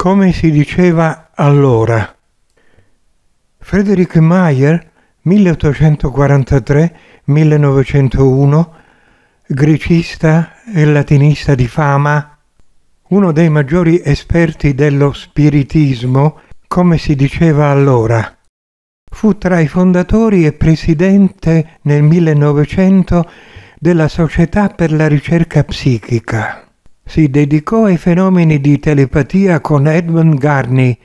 come si diceva allora. Frederick Mayer, 1843-1901, grecista e latinista di fama, uno dei maggiori esperti dello spiritismo, come si diceva allora. Fu tra i fondatori e presidente nel 1900 della Società per la ricerca psichica si dedicò ai fenomeni di telepatia con Edmund Garney,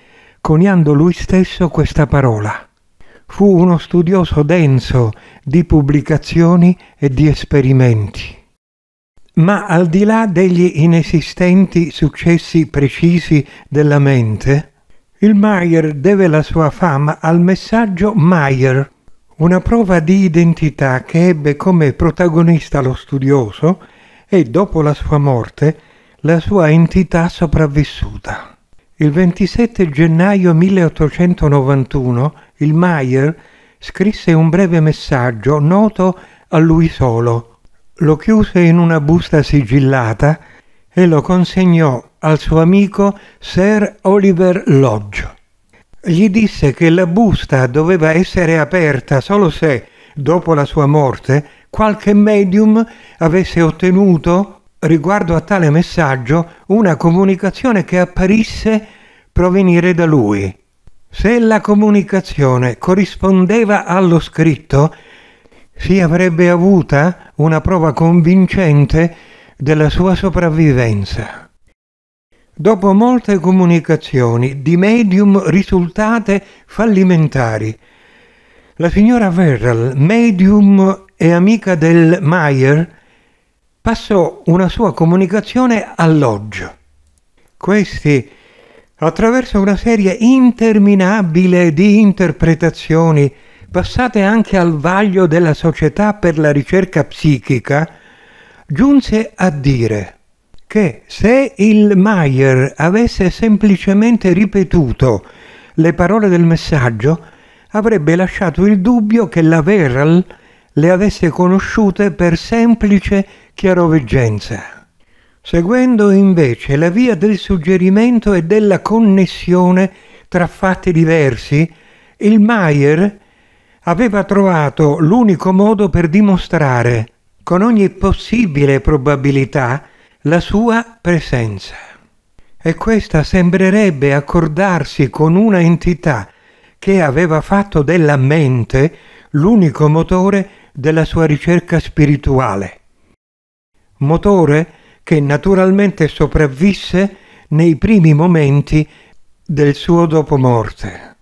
coniando lui stesso questa parola. Fu uno studioso denso di pubblicazioni e di esperimenti. Ma al di là degli inesistenti successi precisi della mente, il Mayer deve la sua fama al messaggio Meyer, una prova di identità che ebbe come protagonista lo studioso e dopo la sua morte la sua entità sopravvissuta. Il 27 gennaio 1891 il Maier scrisse un breve messaggio noto a lui solo. Lo chiuse in una busta sigillata e lo consegnò al suo amico Sir Oliver Lodge. Gli disse che la busta doveva essere aperta solo se, dopo la sua morte, qualche medium avesse ottenuto riguardo a tale messaggio una comunicazione che apparisse provenire da lui. Se la comunicazione corrispondeva allo scritto, si avrebbe avuta una prova convincente della sua sopravvivenza. Dopo molte comunicazioni di medium risultate fallimentari, la signora Verrall, medium e amica del Mayer, passò una sua comunicazione all'Oggio. Questi, attraverso una serie interminabile di interpretazioni, passate anche al vaglio della Società per la ricerca psichica, giunse a dire che se il Maier avesse semplicemente ripetuto le parole del messaggio, avrebbe lasciato il dubbio che la Verral le avesse conosciute per semplice chiaroveggenza, seguendo invece la via del suggerimento e della connessione tra fatti diversi, il Maier aveva trovato l'unico modo per dimostrare, con ogni possibile probabilità, la sua presenza. E questa sembrerebbe accordarsi con una entità che aveva fatto della mente l'unico motore della sua ricerca spirituale. Motore che naturalmente sopravvisse nei primi momenti del suo dopomorte.